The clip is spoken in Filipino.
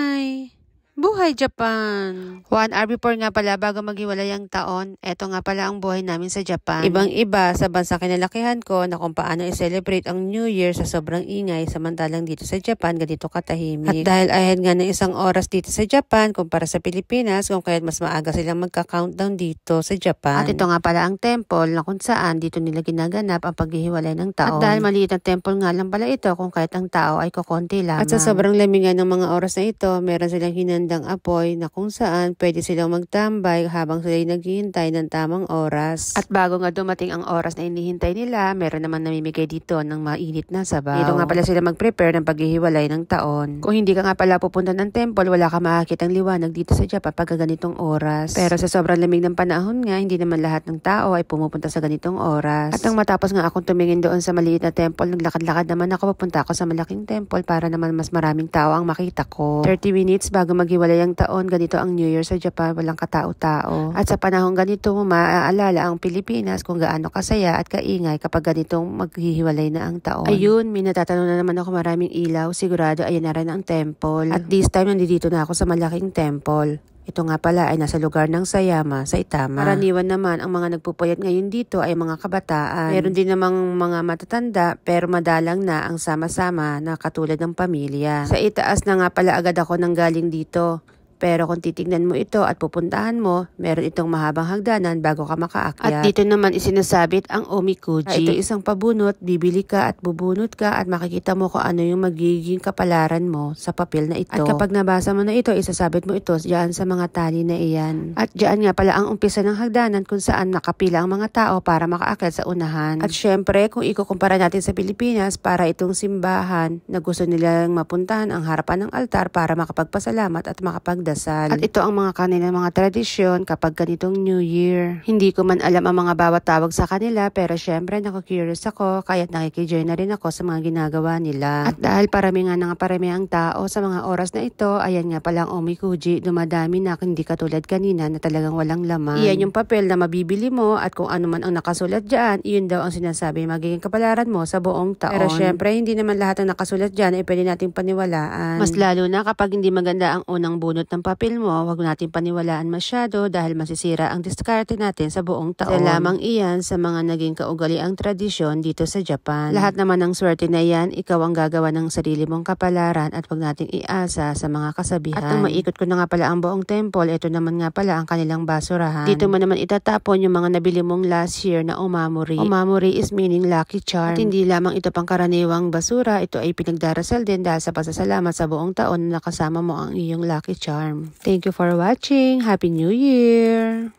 Bye. Buhay Japan! One hour before nga pala bago maghiwalay ang taon, eto nga pala ang buhay namin sa Japan. Ibang-iba sa bansa kinalakihan ko na kung paano i-celebrate ang New Year sa sobrang ingay samantalang dito sa Japan ganito katahimik. At dahil ahead nga ng isang oras dito sa Japan kumpara sa Pilipinas kung kaya't mas maaga silang magka-countdown dito sa Japan. At ito nga pala ang temple na kung saan dito nila ginaganap ang paghihiwalay ng taon. At dahil maliit ang temple nga lang pala ito kung kaya't ang tao ay kokonti lamang. At sa sobrang lamingan ng mga oras na ito, meron silang hinanda magandang apoy na kung saan pwede silang magtambay habang sila'y naghihintay ng tamang oras. At bago nga dumating ang oras na inihintay nila, meron naman namimigay dito ng mainit na sabaw. Dito nga pala sila mag-prepare ng paghihiwalay ng taon. Kung hindi ka nga pala pupunta ng temple, wala ka makakitang liwanag dito sa Japan pag ganitong oras. Pero sa sobrang lamig ng panahon nga, hindi naman lahat ng tao ay pumupunta sa ganitong oras. At nang matapos nga akong tumingin doon sa maliit na temple, naglakad-lakad naman ako, papunta ako sa malaking temple para naman mas maraming tao ang makita ko. 30 minutes bago mag maghiwalayang taon, ganito ang New Year sa Japan, walang katao-tao. At sa panahong ganito, maaalala ang Pilipinas kung gaano kasaya at kaingay kapag ganitong maghihiwalay na ang taon. Ayun, may natatanong na naman ako maraming ilaw. Sigurado, ayan na rin ang temple. At this time, nandito na ako sa malaking temple. Ito nga pala ay nasa lugar ng Sayama sa Itama. Karaniwan naman ang mga nagpupuyat ngayon dito ay mga kabataan. Meron din namang mga matatanda pero madalang na ang sama-sama na katulad ng pamilya. Sa itaas na nga pala agad ako nang galing dito. Pero kung titignan mo ito at pupuntahan mo, meron itong mahabang hagdanan bago ka makaakyat. At dito naman isinasabit ang omikuji. Na ito isang pabunot, bibili ka at bubunot ka at makikita mo kung ano yung magiging kapalaran mo sa papel na ito. At kapag nabasa mo na ito, isasabit mo ito diyan sa mga tali na iyan. At diyan nga pala ang umpisa ng hagdanan kung saan nakapila ang mga tao para makaakyat sa unahan. At syempre, kung ikukumpara natin sa Pilipinas, para itong simbahan na gusto nilang mapuntahan ang harapan ng altar para makapagpasalamat at makapagdala dasal. At ito ang mga kanilang mga tradisyon kapag ganitong New Year. Hindi ko man alam ang mga bawat tawag sa kanila pero syempre nakakurious ako kaya nakikijoin na rin ako sa mga ginagawa nila. At dahil parami nga nga parami ang tao sa mga oras na ito, ayan nga palang omikuji, dumadami na hindi katulad kanina na talagang walang laman. Iyan yung papel na mabibili mo at kung ano man ang nakasulat dyan, iyon daw ang sinasabi magiging kapalaran mo sa buong taon. Pero syempre, hindi naman lahat ang nakasulat dyan ay pwede nating paniwalaan. Mas lalo na kapag hindi maganda ang unang bunot ng ng papel mo, wag natin paniwalaan masyado dahil masisira ang diskarte natin sa buong taon. Sa lamang iyan sa mga naging kaugali ang tradisyon dito sa Japan. Lahat naman ng swerte na yan, ikaw ang gagawa ng sarili mong kapalaran at wag nating iasa sa mga kasabihan. At nang maikot ko na nga pala ang buong temple, ito naman nga pala ang kanilang basurahan. Dito mo naman itatapon yung mga nabili mong last year na umamuri. Umamuri is meaning lucky charm. At hindi lamang ito pangkaraniwang basura, ito ay pinagdarasal din dahil sa pasasalamat sa buong taon na nakasama mo ang iyong lucky charm. farm. Thank you for watching. Happy New Year!